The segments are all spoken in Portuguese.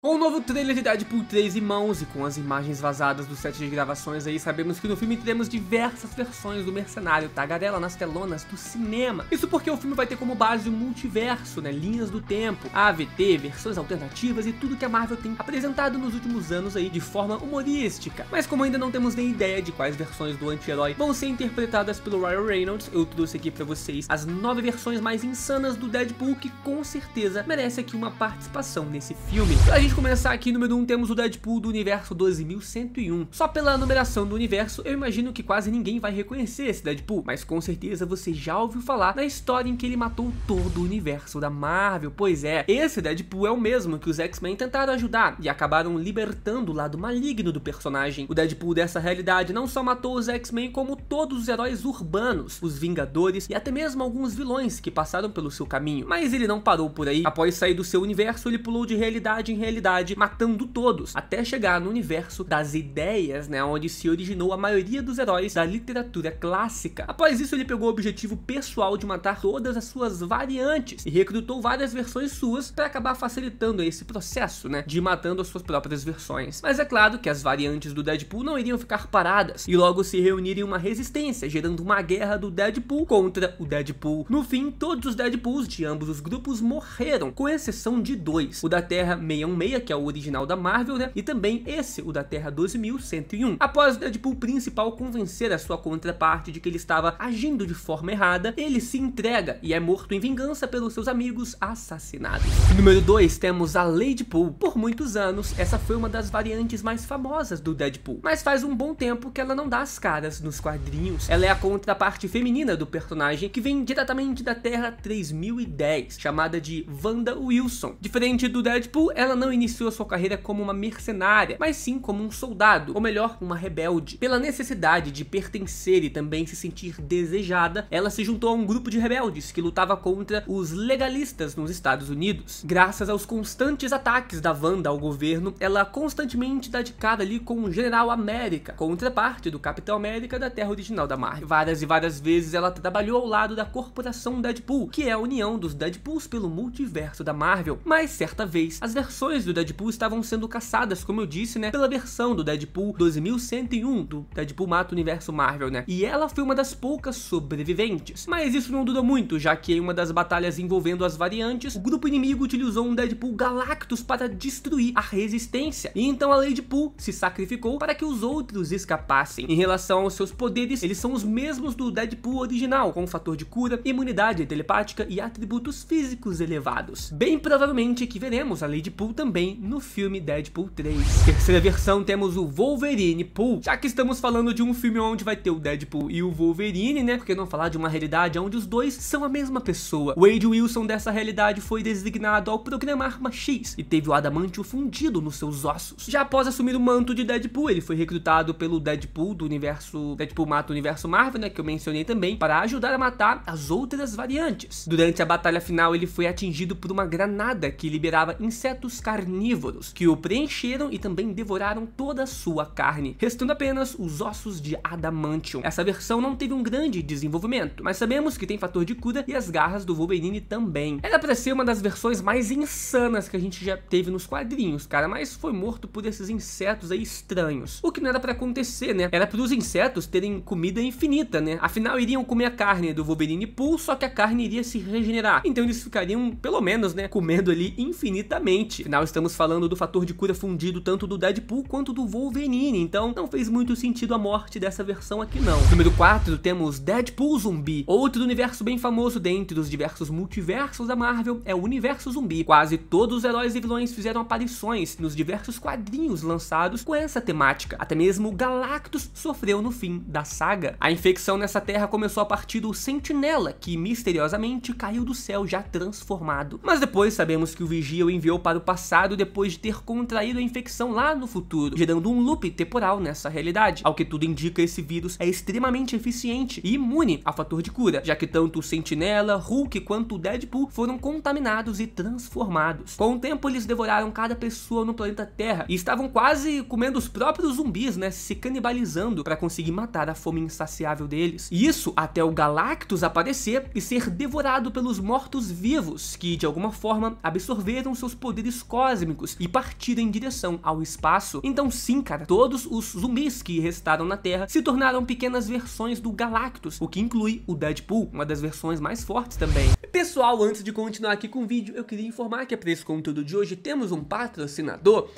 Com o novo trailer de Deadpool 3 em mãos e com as imagens vazadas do set de gravações aí, sabemos que no filme teremos diversas versões do mercenário Tagarela nas telonas do cinema. Isso porque o filme vai ter como base o multiverso, né, linhas do tempo, AVT, versões alternativas e tudo que a Marvel tem apresentado nos últimos anos aí de forma humorística. Mas como ainda não temos nem ideia de quais versões do anti-herói vão ser interpretadas pelo Ryan Reynolds, eu trouxe aqui para vocês as nove versões mais insanas do Deadpool que com certeza merece aqui uma participação nesse filme. Pra de começar aqui, número 1, um, temos o Deadpool do universo 12.101. Só pela numeração do universo, eu imagino que quase ninguém vai reconhecer esse Deadpool, mas com certeza você já ouviu falar na história em que ele matou todo o universo da Marvel. Pois é, esse Deadpool é o mesmo que os X-Men tentaram ajudar e acabaram libertando o lado maligno do personagem. O Deadpool dessa realidade não só matou os X-Men, como todos os heróis urbanos, os Vingadores e até mesmo alguns vilões que passaram pelo seu caminho. Mas ele não parou por aí. Após sair do seu universo, ele pulou de realidade em realidade matando todos, até chegar no universo das ideias, né, onde se originou a maioria dos heróis da literatura clássica. Após isso, ele pegou o objetivo pessoal de matar todas as suas variantes e recrutou várias versões suas para acabar facilitando esse processo, né, de matando as suas próprias versões. Mas é claro que as variantes do Deadpool não iriam ficar paradas e logo se reunirem uma resistência, gerando uma guerra do Deadpool contra o Deadpool. No fim, todos os Deadpools de ambos os grupos morreram, com exceção de dois, o da Terra 616 que é o original da Marvel, né? E também esse, o da Terra 12.101. Após o Deadpool principal convencer a sua contraparte de que ele estava agindo de forma errada, ele se entrega e é morto em vingança pelos seus amigos assassinados. Número 2, temos a Lady Pool. Por muitos anos, essa foi uma das variantes mais famosas do Deadpool, mas faz um bom tempo que ela não dá as caras nos quadrinhos. Ela é a contraparte feminina do personagem que vem diretamente da Terra 3010, chamada de Wanda Wilson. Diferente do Deadpool, ela não iniciou sua carreira como uma mercenária, mas sim como um soldado, ou melhor, uma rebelde. Pela necessidade de pertencer e também se sentir desejada, ela se juntou a um grupo de rebeldes que lutava contra os legalistas nos Estados Unidos. Graças aos constantes ataques da Wanda ao governo, ela constantemente dá de cara ali com o General América, contraparte do Capitão América da Terra original da Marvel. Várias e várias vezes ela trabalhou ao lado da Corporação Deadpool, que é a união dos Deadpools pelo multiverso da Marvel, mas certa vez as versões do Deadpool estavam sendo caçadas, como eu disse, né, pela versão do Deadpool 12101, do Deadpool Mata o Universo Marvel, né? E ela foi uma das poucas sobreviventes. Mas isso não dura muito, já que em uma das batalhas envolvendo as variantes, o grupo inimigo utilizou um Deadpool Galactus para destruir a resistência. E então a Lady Pool se sacrificou para que os outros escapassem. Em relação aos seus poderes, eles são os mesmos do Deadpool original, com fator de cura, imunidade telepática e atributos físicos elevados. Bem provavelmente que veremos a Lady Pool também também no filme Deadpool 3. Terceira versão temos o Wolverine Pool, já que estamos falando de um filme onde vai ter o Deadpool e o Wolverine, né? Porque não falar de uma realidade onde os dois são a mesma pessoa. Wade Wilson dessa realidade foi designado ao programa Arma X e teve o adamantio fundido nos seus ossos. Já após assumir o manto de Deadpool, ele foi recrutado pelo Deadpool do universo Deadpool mata o universo Marvel, né, que eu mencionei também, para ajudar a matar as outras variantes. Durante a batalha final, ele foi atingido por uma granada que liberava insetos carnívoros carnívoros, que o preencheram e também devoraram toda a sua carne, restando apenas os ossos de Adamantium. Essa versão não teve um grande desenvolvimento, mas sabemos que tem fator de cura e as garras do Wolverine também. Era pra ser uma das versões mais insanas que a gente já teve nos quadrinhos, cara, mas foi morto por esses insetos aí estranhos. O que não era para acontecer, né? Era pros insetos terem comida infinita, né? Afinal, iriam comer a carne do Wolverine Pool, só que a carne iria se regenerar. Então eles ficariam, pelo menos, né, comendo ali infinitamente. Afinal, estamos falando do fator de cura fundido tanto do Deadpool quanto do Wolverine, então não fez muito sentido a morte dessa versão aqui não. Número 4, temos Deadpool zumbi. Outro universo bem famoso dentre os diversos multiversos da Marvel é o universo zumbi. Quase todos os heróis e vilões fizeram aparições nos diversos quadrinhos lançados com essa temática. Até mesmo Galactus sofreu no fim da saga. A infecção nessa terra começou a partir do Sentinela, que misteriosamente caiu do céu já transformado. Mas depois sabemos que o Vigia o enviou para o passado depois de ter contraído a infecção lá no futuro, gerando um loop temporal nessa realidade. Ao que tudo indica, esse vírus é extremamente eficiente e imune a fator de cura, já que tanto o Sentinela, Hulk quanto o Deadpool foram contaminados e transformados. Com o tempo, eles devoraram cada pessoa no planeta Terra e estavam quase comendo os próprios zumbis, né, se canibalizando para conseguir matar a fome insaciável deles. Isso até o Galactus aparecer e ser devorado pelos mortos-vivos, que de alguma forma absorveram seus poderes cósmicos cósmicos e partiram em direção ao espaço. Então sim, cara, todos os zumbis que restaram na Terra se tornaram pequenas versões do Galactus, o que inclui o Deadpool, uma das versões mais fortes também. Pessoal, antes de continuar aqui com o vídeo, eu queria informar que para esse conteúdo de hoje temos um patrocinador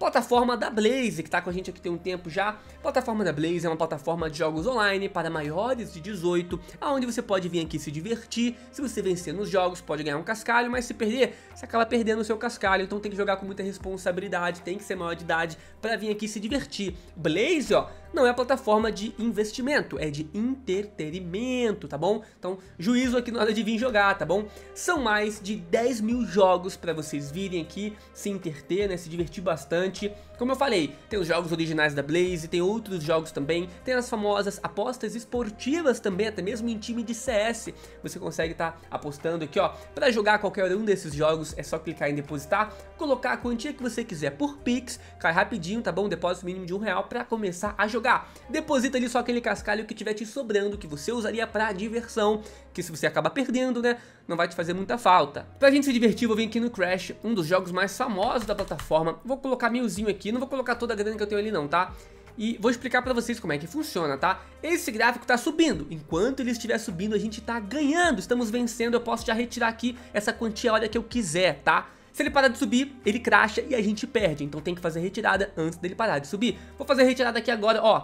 plataforma da Blaze, que está com a gente aqui tem um tempo já. Plataforma da Blaze é uma plataforma de jogos online para maiores de 18, aonde você pode vir aqui se divertir. Se você vencer nos jogos, pode ganhar um cascalho, mas se perder, você acaba perdendo o seu cascalho, então tem que jogar com muita responsabilidade, tem que ser maior de idade para vir aqui se divertir. Blaze, ó, não é plataforma de investimento, é de entretenimento, tá bom? Então, juízo aqui na hora de vir jogar, tá bom? São mais de 10 mil jogos para vocês virem aqui, se interter, né, se divertir bastante. Como eu falei, tem os jogos originais da Blaze, tem outros jogos também, tem as famosas apostas esportivas também, até mesmo em time de CS. Você consegue estar tá apostando aqui, ó. Para jogar qualquer um desses jogos, é só clicar em depositar, colocar a quantia que você quiser por Pix, cai rapidinho, tá bom? Depósito mínimo de um real para começar a jogar. Deposita ali só aquele cascalho que tiver te sobrando, que você usaria para diversão, que se você acaba perdendo, né? não vai te fazer muita falta. Pra gente se divertir, vou vir aqui no Crash, um dos jogos mais famosos da plataforma. Vou colocar milzinho aqui, não vou colocar toda a grana que eu tenho ali não, tá? E vou explicar pra vocês como é que funciona, tá? Esse gráfico tá subindo. Enquanto ele estiver subindo, a gente tá ganhando. Estamos vencendo, eu posso já retirar aqui essa quantia a hora que eu quiser, tá? Se ele parar de subir, ele cracha e a gente perde. Então tem que fazer retirada antes dele parar de subir. Vou fazer retirada aqui agora, ó.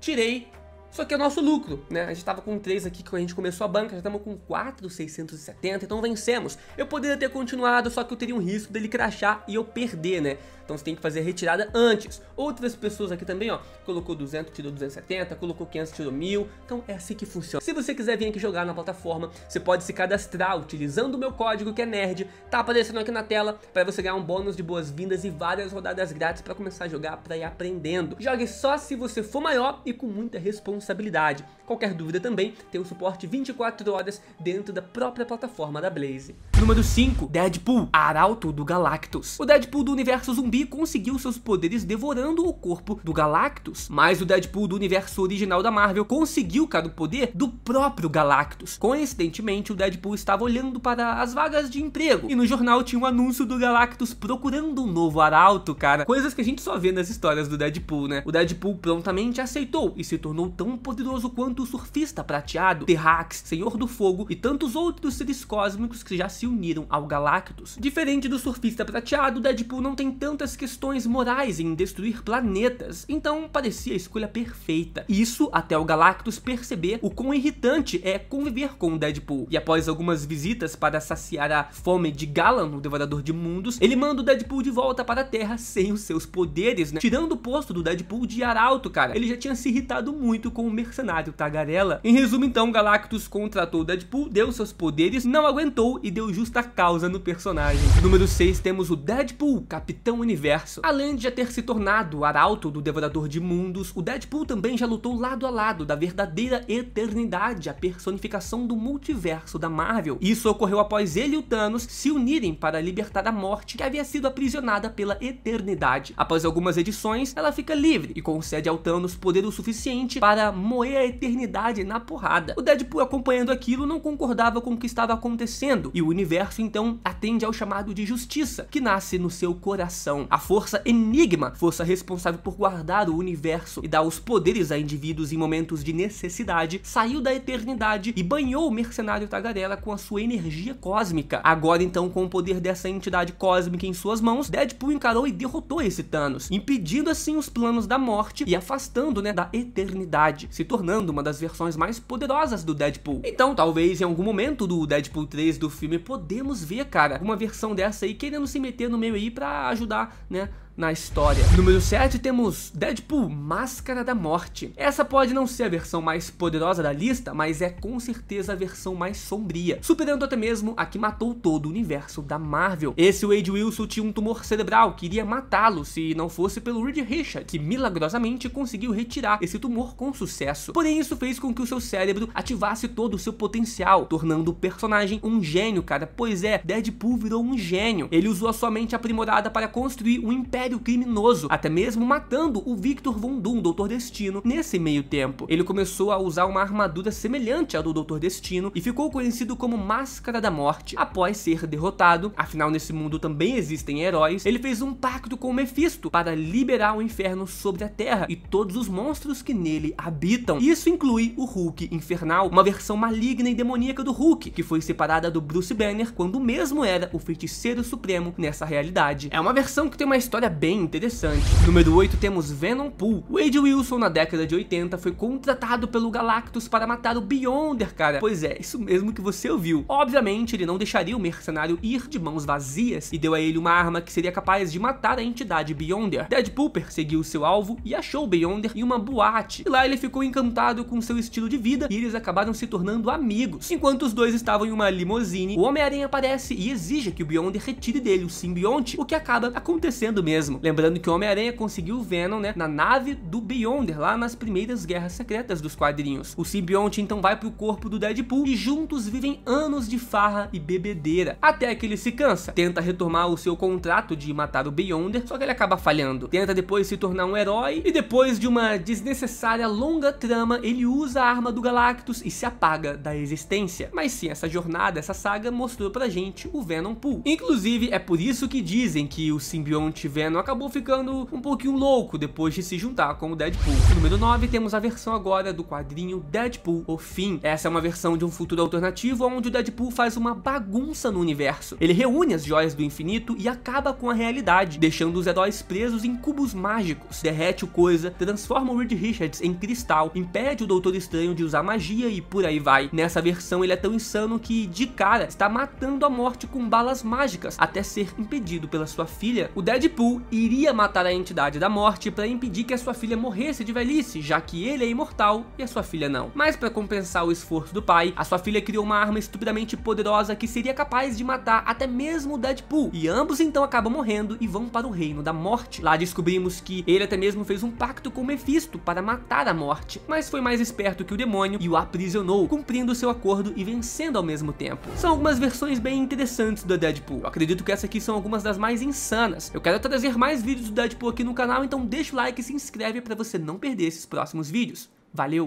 Tirei só que é o nosso lucro, né? A gente estava com 3 aqui quando a gente começou a banca, já estamos com 4,670, então vencemos. Eu poderia ter continuado, só que eu teria um risco dele crachar e eu perder, né? Então você tem que fazer a retirada antes. Outras pessoas aqui também, ó, colocou 200, tirou 270, colocou 500, tirou 1000. Então é assim que funciona. Se você quiser vir aqui jogar na plataforma, você pode se cadastrar utilizando o meu código que é NERD. Tá aparecendo aqui na tela para você ganhar um bônus de boas-vindas e várias rodadas grátis para começar a jogar, para ir aprendendo. Jogue só se você for maior e com muita responsabilidade responsabilidade. Qualquer dúvida também tem o suporte 24 horas dentro da própria plataforma da Blaze número 5, Deadpool, Arauto do Galactus. O Deadpool do universo zumbi conseguiu seus poderes devorando o corpo do Galactus, mas o Deadpool do universo original da Marvel conseguiu, cara, o poder do próprio Galactus. Coincidentemente, o Deadpool estava olhando para as vagas de emprego, e no jornal tinha um anúncio do Galactus procurando um novo Arauto, cara. Coisas que a gente só vê nas histórias do Deadpool, né? O Deadpool prontamente aceitou e se tornou tão poderoso quanto o surfista prateado, Terrax, Senhor do Fogo e tantos outros seres cósmicos que já se uniram ao Galactus. Diferente do surfista prateado, Deadpool não tem tantas questões morais em destruir planetas, então parecia a escolha perfeita. Isso até o Galactus perceber o quão irritante é conviver com o Deadpool. E após algumas visitas para saciar a fome de Galan, o Devorador de Mundos, ele manda o Deadpool de volta para a Terra sem os seus poderes, né? Tirando o posto do Deadpool de Arauto, cara. Ele já tinha se irritado muito com o mercenário Tagarela. Em resumo, então, Galactus contratou o Deadpool, deu seus poderes, não aguentou e deu justa causa no personagem. Número 6 temos o Deadpool, Capitão Universo. Além de já ter se tornado arauto do Devorador de Mundos, o Deadpool também já lutou lado a lado da verdadeira Eternidade, a personificação do multiverso da Marvel. Isso ocorreu após ele e o Thanos se unirem para libertar a morte que havia sido aprisionada pela Eternidade. Após algumas edições, ela fica livre e concede ao Thanos poder o suficiente para moer a Eternidade na porrada. O Deadpool acompanhando aquilo não concordava com o que estava acontecendo e o universo universo então atende ao chamado de justiça, que nasce no seu coração. A força enigma, força responsável por guardar o universo e dar os poderes a indivíduos em momentos de necessidade, saiu da eternidade e banhou o mercenário Tagarela com a sua energia cósmica. Agora então, com o poder dessa entidade cósmica em suas mãos, Deadpool encarou e derrotou esse Thanos, impedindo assim os planos da morte e afastando, né, da eternidade, se tornando uma das versões mais poderosas do Deadpool. Então, talvez em algum momento do Deadpool 3 do filme podemos ver, cara, uma versão dessa aí querendo se meter no meio aí para ajudar, né, na história. Número 7 temos Deadpool Máscara da Morte. Essa pode não ser a versão mais poderosa da lista, mas é com certeza a versão mais sombria, superando até mesmo a que matou todo o universo da Marvel. Esse Wade Wilson tinha um tumor cerebral que iria matá-lo se não fosse pelo Reed Richard, que milagrosamente conseguiu retirar esse tumor com sucesso. Porém, isso fez com que o seu cérebro ativasse todo o seu potencial, tornando o personagem um gênio, cara. Pois é, Deadpool virou um gênio. Ele usou a sua mente aprimorada para construir um império sério criminoso, até mesmo matando o Victor Von Doom, Doutor Destino, nesse meio tempo. Ele começou a usar uma armadura semelhante à do Doutor Destino e ficou conhecido como Máscara da Morte após ser derrotado. Afinal, nesse mundo também existem heróis. Ele fez um pacto com Mephisto para liberar o inferno sobre a Terra e todos os monstros que nele habitam. Isso inclui o Hulk Infernal, uma versão maligna e demoníaca do Hulk, que foi separada do Bruce Banner quando mesmo era o feiticeiro supremo nessa realidade. É uma versão que tem uma história bem interessante. Número 8 temos Venom Pool. Wade Wilson na década de 80 foi contratado pelo Galactus para matar o Beyonder, cara. Pois é, isso mesmo que você ouviu. Obviamente ele não deixaria o mercenário ir de mãos vazias e deu a ele uma arma que seria capaz de matar a entidade Beyonder. Deadpool perseguiu seu alvo e achou Beyonder em uma boate. E lá ele ficou encantado com seu estilo de vida e eles acabaram se tornando amigos. Enquanto os dois estavam em uma limousine, o Homem-Aranha aparece e exige que o Beyonder retire dele o simbionte, o que acaba acontecendo mesmo mesmo. Lembrando que Homem-Aranha conseguiu o Venom, né, na nave do Beyonder, lá nas primeiras guerras secretas dos quadrinhos. O simbionte então vai pro corpo do Deadpool e juntos vivem anos de farra e bebedeira, até que ele se cansa, tenta retomar o seu contrato de matar o Beyonder, só que ele acaba falhando. Tenta depois se tornar um herói e depois de uma desnecessária longa trama, ele usa a arma do Galactus e se apaga da existência. Mas sim, essa jornada, essa saga mostrou pra gente o Venom Pool. Inclusive, é por isso que dizem que o simbionte Venom Venom acabou ficando um pouquinho louco depois de se juntar com o Deadpool. No número 9 temos a versão agora do quadrinho Deadpool O Fim. Essa é uma versão de um futuro alternativo onde o Deadpool faz uma bagunça no universo. Ele reúne as joias do infinito e acaba com a realidade, deixando os heróis presos em cubos mágicos. Derrete o coisa, transforma o Reed Richards em cristal, impede o Doutor Estranho de usar magia e por aí vai. Nessa versão ele é tão insano que, de cara, está matando a morte com balas mágicas até ser impedido pela sua filha. O Deadpool iria matar a entidade da morte para impedir que a sua filha morresse de velhice, já que ele é imortal e a sua filha não. Mas para compensar o esforço do pai, a sua filha criou uma arma estupidamente poderosa que seria capaz de matar até mesmo o Deadpool, e ambos então acabam morrendo e vão para o reino da morte. Lá descobrimos que ele até mesmo fez um pacto com Mephisto para matar a morte, mas foi mais esperto que o demônio e o aprisionou, cumprindo seu acordo e vencendo ao mesmo tempo. São algumas versões bem interessantes do Deadpool. Eu acredito que essa aqui são algumas das mais insanas. Eu quero trazer ter mais vídeos do Deadpool aqui no canal, então deixa o like e se inscreve para você não perder esses próximos vídeos. Valeu!